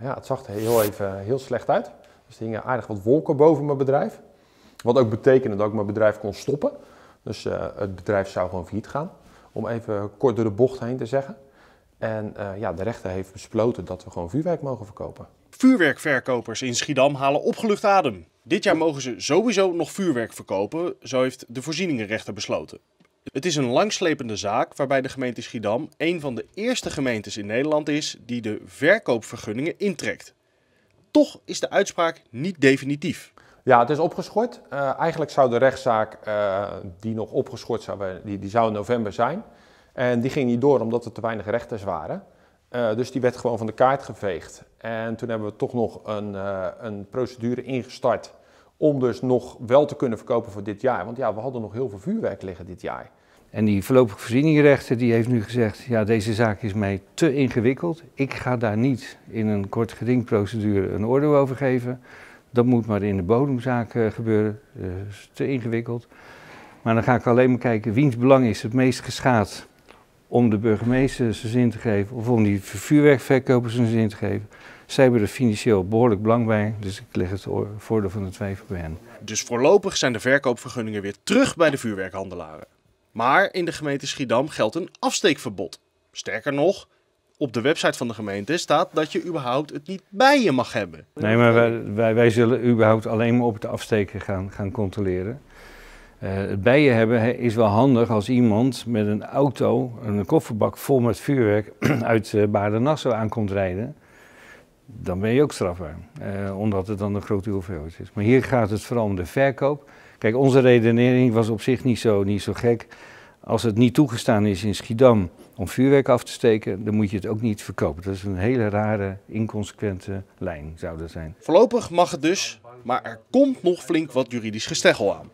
ja, het zag er heel even heel slecht uit. Dus er hingen aardig wat wolken boven mijn bedrijf. Wat ook betekende dat ik mijn bedrijf kon stoppen. Dus eh, het bedrijf zou gewoon failliet gaan. Om even kort door de bocht heen te zeggen. En eh, ja, de rechter heeft besloten dat we gewoon vuurwerk mogen verkopen. Vuurwerkverkopers in Schiedam halen opgelucht adem. Dit jaar mogen ze sowieso nog vuurwerk verkopen, zo heeft de voorzieningenrechter besloten. Het is een langslepende zaak waarbij de gemeente Schiedam een van de eerste gemeentes in Nederland is die de verkoopvergunningen intrekt. Toch is de uitspraak niet definitief. Ja, het is opgeschort. Eh, eigenlijk zou de rechtszaak eh, die nog opgeschort zou, die, die zou in november zijn. En die ging niet door omdat er te weinig rechters waren. Eh, dus die werd gewoon van de kaart geveegd. En toen hebben we toch nog een, een procedure ingestart om dus nog wel te kunnen verkopen voor dit jaar. Want ja, we hadden nog heel veel vuurwerk liggen dit jaar. En die voorlopige voorzieningrechter die heeft nu gezegd, ja deze zaak is mij te ingewikkeld. Ik ga daar niet in een kort procedure een oordeel over geven. Dat moet maar in de bodemzaak eh, gebeuren. Dat eh, is te ingewikkeld. Maar dan ga ik alleen maar kijken wiens belang is het meest geschaad om de burgemeester zijn zin te geven of om die vuurwerkverkopers zijn zin te geven. Zij hebben er financieel behoorlijk belang bij, dus ik leg het voordeel van de twijfel bij hen. Dus voorlopig zijn de verkoopvergunningen weer terug bij de vuurwerkhandelaren. Maar in de gemeente Schiedam geldt een afsteekverbod. Sterker nog, op de website van de gemeente staat dat je überhaupt het niet bij je mag hebben. Nee, maar wij, wij, wij zullen überhaupt alleen maar op het afsteken gaan, gaan controleren. Eh, het bij je hebben is wel handig als iemand met een auto, een kofferbak vol met vuurwerk, uit uh, eh, Baden-Nassau aankomt rijden dan ben je ook strafbaar. Eh, omdat het dan een grote hoeveelheid is. Maar hier gaat het vooral om de verkoop. Kijk, onze redenering was op zich niet zo, niet zo gek. Als het niet toegestaan is in Schiedam om vuurwerk af te steken, dan moet je het ook niet verkopen. Dat is een hele rare, inconsequente lijn, zou dat zijn. Voorlopig mag het dus, maar er komt nog flink wat juridisch gesteggel aan.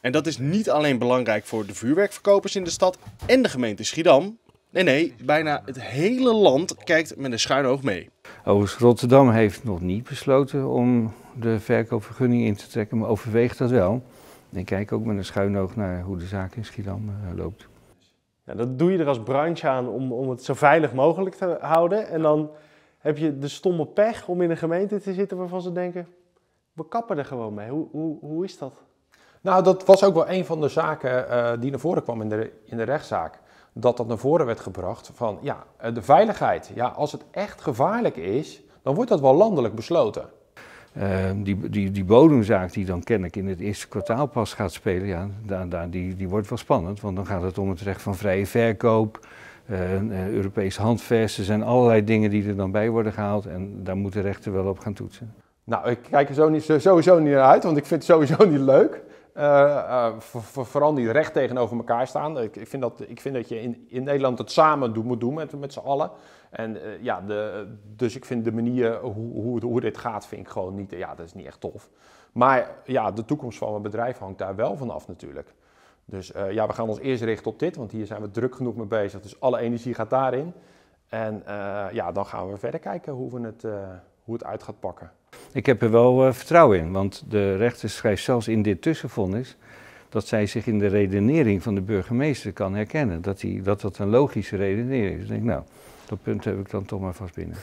En dat is niet alleen belangrijk voor de vuurwerkverkopers in de stad en de gemeente Schiedam, Nee, nee, bijna het hele land kijkt met een schuin oog mee. Overigens, Rotterdam heeft nog niet besloten om de verkoopvergunning in te trekken, maar overweegt dat wel. En kijk ook met een schuin oog naar hoe de zaak in Schiedam eh, loopt. Ja, dat doe je er als branche aan om, om het zo veilig mogelijk te houden. En dan heb je de stomme pech om in een gemeente te zitten waarvan ze denken, we kappen er gewoon mee. Hoe, hoe, hoe is dat? Nou, dat was ook wel een van de zaken eh, die naar voren kwam in de, in de rechtszaak dat dat naar voren werd gebracht van ja, eh, de veiligheid. Ja, als het echt gevaarlijk is, dan wordt dat wel landelijk besloten. Ehm, die, die, die bodemzaak die dan ken ik in het eerste kwartaal pas gaat spelen, ja, daar, daar, die, die wordt wel spannend. Want dan gaat het om het recht van vrije verkoop, eh, eh, Europees handvest. Er zijn allerlei dingen die er dan bij worden gehaald en daar moeten rechten wel op gaan toetsen. Nou, ik kijk er zo niet, sowieso niet naar uit, want ik vind het sowieso niet leuk. Eh, eh, vooral die recht tegenover elkaar staan. Ik, ik, vind, dat, ik vind dat je in, in Nederland het samen moet doen met, met z'n allen. En eh, ja, de, dus ik vind de manier hoe, hoe, hoe, dit gaat, vind ik gewoon niet, ja, dat is niet echt tof. Maar ja, de toekomst van mijn bedrijf hangt daar wel van af natuurlijk. Dus ja, we gaan ons eerst richten op dit, want hier zijn we druk genoeg mee bezig. Dus alle energie gaat daarin. En ja, dan gaan we verder kijken hoe, we het, hoe het uit gaat pakken ik heb er wel eh, vertrouwen in, want de rechter schrijft zelfs in dit tussenvonnis dat zij zich in de redenering van de burgemeester kan herkennen. Dat die, dat, dat een logische redenering is. ik denk, nou, dat punt heb ik dan toch maar vast binnen.